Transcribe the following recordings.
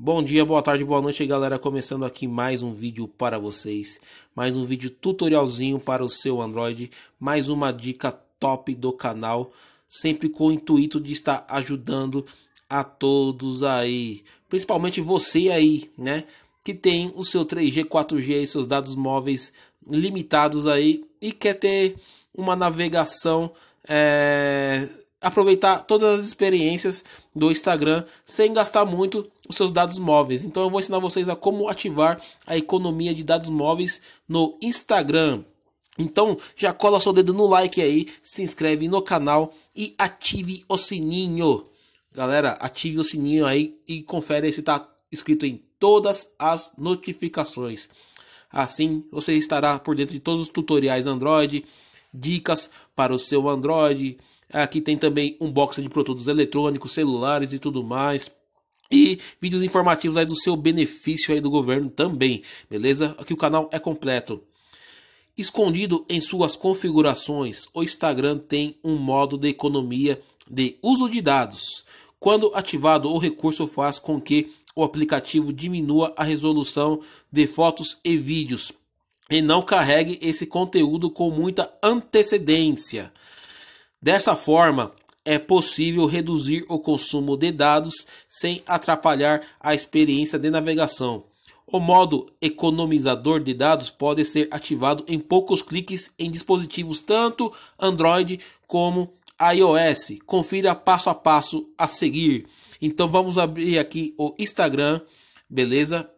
Bom dia, boa tarde, boa noite galera, começando aqui mais um vídeo para vocês, mais um vídeo tutorialzinho para o seu Android, mais uma dica top do canal, sempre com o intuito de estar ajudando a todos aí, principalmente você aí, né, que tem o seu 3G, 4G e seus dados móveis limitados aí e quer ter uma navegação é, aproveitar todas as experiências do Instagram sem gastar muito os seus dados móveis. Então eu vou ensinar vocês a como ativar a economia de dados móveis no Instagram. Então já cola seu dedo no like aí, se inscreve no canal e ative o sininho. Galera, ative o sininho aí e confere se está escrito em todas as notificações. Assim você estará por dentro de todos os tutoriais Android, dicas para o seu Android, Aqui tem também um box de produtos eletrônicos, celulares e tudo mais. E vídeos informativos aí do seu benefício aí do governo também, beleza? Aqui o canal é completo. Escondido em suas configurações, o Instagram tem um modo de economia de uso de dados. Quando ativado, o recurso faz com que o aplicativo diminua a resolução de fotos e vídeos e não carregue esse conteúdo com muita antecedência. Dessa forma, é possível reduzir o consumo de dados sem atrapalhar a experiência de navegação. O modo economizador de dados pode ser ativado em poucos cliques em dispositivos tanto Android como iOS. Confira passo a passo a seguir. Então vamos abrir aqui o Instagram, beleza?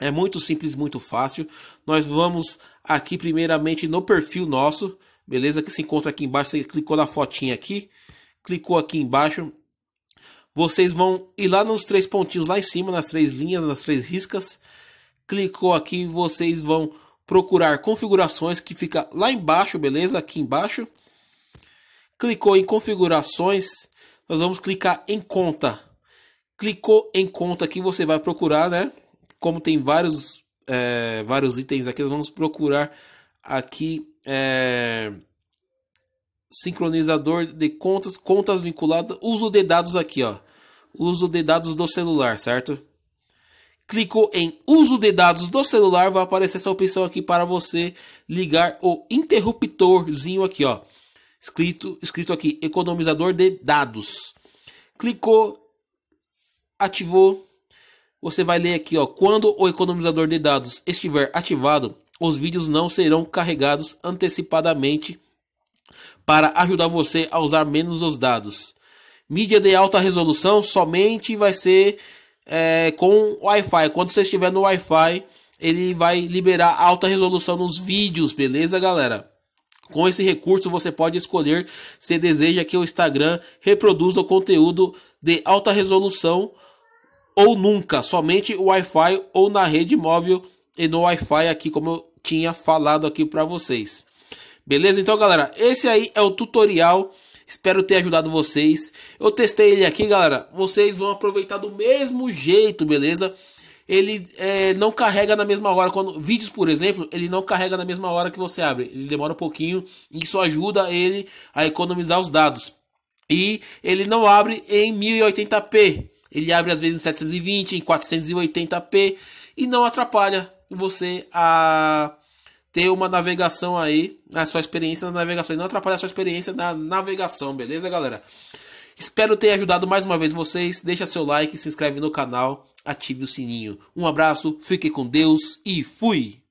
É muito simples, muito fácil. Nós vamos aqui primeiramente no perfil nosso beleza? Que se encontra aqui embaixo. Você clicou na fotinha aqui, clicou aqui embaixo. Vocês vão ir lá nos três pontinhos lá em cima, nas três linhas, nas três riscas. Clicou aqui, vocês vão procurar configurações que fica lá embaixo, beleza? Aqui embaixo. Clicou em configurações, nós vamos clicar em conta. Clicou em conta aqui, você vai procurar, né? Como tem vários, é, vários itens aqui, nós vamos procurar aqui é, sincronizador de contas, contas vinculadas, uso de dados aqui, ó. Uso de dados do celular, certo? Clicou em uso de dados do celular, vai aparecer essa opção aqui para você ligar o interruptorzinho aqui, ó. Escrito, escrito aqui, economizador de dados. Clicou, ativou. Você vai ler aqui, ó, quando o economizador de dados estiver ativado, os vídeos não serão carregados antecipadamente para ajudar você a usar menos os dados. Mídia de alta resolução somente vai ser é, com Wi-Fi. Quando você estiver no Wi-Fi, ele vai liberar alta resolução nos vídeos, beleza, galera? Com esse recurso você pode escolher se deseja que o Instagram reproduza o conteúdo de alta resolução ou nunca, somente o Wi-Fi ou na rede móvel e no Wi-Fi aqui como eu tinha falado aqui para vocês. Beleza? Então, galera, esse aí é o tutorial. Espero ter ajudado vocês. Eu testei ele aqui, galera. Vocês vão aproveitar do mesmo jeito, beleza? Ele é, não carrega na mesma hora. Quando vídeos, por exemplo, ele não carrega na mesma hora que você abre. Ele demora um pouquinho e isso ajuda ele a economizar os dados. E ele não abre em 1080p. Ele abre às vezes em 720, em 480p e não atrapalha você a ter uma navegação aí, a sua experiência na navegação. E não atrapalhar a sua experiência na navegação, beleza, galera? Espero ter ajudado mais uma vez vocês. Deixa seu like, se inscreve no canal, ative o sininho. Um abraço, fique com Deus e fui!